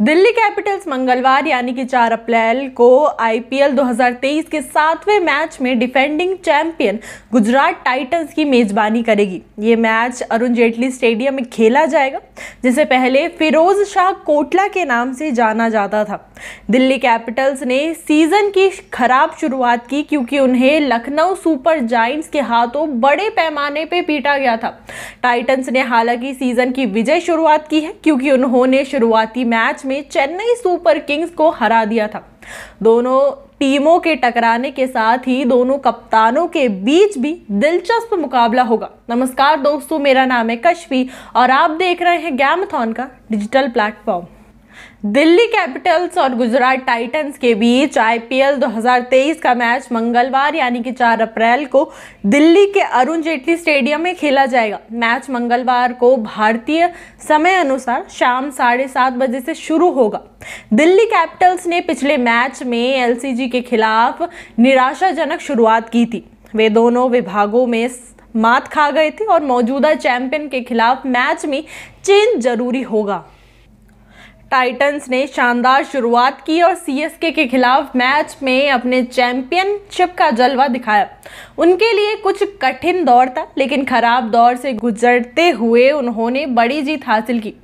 Delhi Capitals मंगलवार यानी कि 4 अप्रैल को आईपीएल 2023 के सातवें मैच में डिफेंडिंग चैंपियन गुजरात टाइटंस की मेज़बानी करेगी ये मैच अरुण जेटली स्टेडियम में खेला जाएगा जिसे पहले फिरोज़ शाह कोटला के नाम से जाना जाता था दिल्ली कैपिटल्स ने सीजन की खराब शुरुआत की क्योंकि उन्हें लखनऊ सुपर जाइंट्स के हाथों बड़े पैमाने पर पीटा गया था टाइटंस ने हालांकि सीजन की विजय शुरुआत की है क्योंकि उन्होंने शुरुआती मैच में चेन्नई सुपर किंग्स को हरा दिया था दोनों टीमों के टकराने के साथ ही दोनों कप्तानों के बीच भी दिलचस्प मुकाबला होगा नमस्कार दोस्तों मेरा नाम है कश्मी और आप देख रहे हैं गैमथॉन का डिजिटल प्लेटफॉर्म दिल्ली कैपिटल्स और गुजरात टाइटंस के बीच आईपीएल 2023 का मैच मंगलवार यानी कि 4 अप्रैल को दिल्ली के अरुण जेटली स्टेडियम में खेला जाएगा मैच मंगलवार को भारतीय समय अनुसार शाम साढ़े सात बजे से शुरू होगा दिल्ली कैपिटल्स ने पिछले मैच में एलसीजी के खिलाफ निराशाजनक शुरुआत की थी वे दोनों विभागों में मात खा गए थे और मौजूदा चैंपियन के खिलाफ मैच में चेंज जरूरी होगा टाइटंस ने शानदार शुरुआत की और सीएसके के खिलाफ मैच में अपने चैंपियनशिप का जलवा दिखाया उनके लिए कुछ कठिन दौर था लेकिन खराब दौर से गुजरते हुए उन्होंने बड़ी जीत हासिल की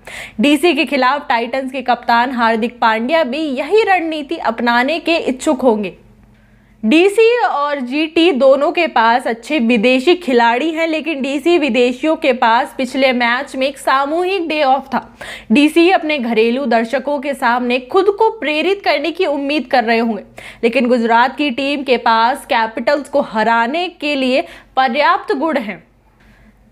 डीसी के खिलाफ टाइटंस के कप्तान हार्दिक पांड्या भी यही रणनीति अपनाने के इच्छुक होंगे डीसी और जीटी दोनों के पास अच्छे विदेशी खिलाड़ी हैं लेकिन डीसी विदेशियों के पास पिछले मैच में एक सामूहिक डे ऑफ था डीसी अपने घरेलू दर्शकों के सामने खुद को प्रेरित करने की उम्मीद कर रहे होंगे लेकिन गुजरात की टीम के पास कैपिटल्स को हराने के लिए पर्याप्त गुण हैं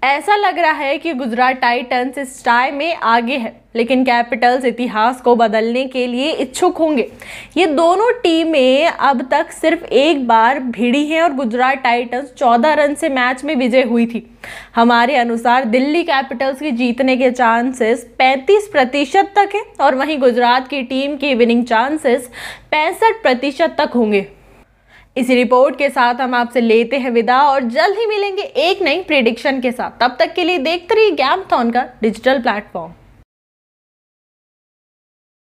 ऐसा लग रहा है कि गुजरात टाइटन्स इस टाई में आगे है लेकिन कैपिटल्स इतिहास को बदलने के लिए इच्छुक होंगे ये दोनों टीमें अब तक सिर्फ एक बार भिड़ी हैं और गुजरात टाइटन्स 14 रन से मैच में विजय हुई थी हमारे अनुसार दिल्ली कैपिटल्स के जीतने के चांसेस 35 प्रतिशत तक हैं और वहीं गुजरात की टीम के विनिंग चांसेस पैंसठ प्रतिशत तक होंगे इसी रिपोर्ट के साथ हम आपसे लेते हैं विदा और जल्द ही मिलेंगे एक नई प्रिडिक्शन के साथ तब तक के लिए देखते रहिए थॉन का डिजिटल प्लेटफॉर्म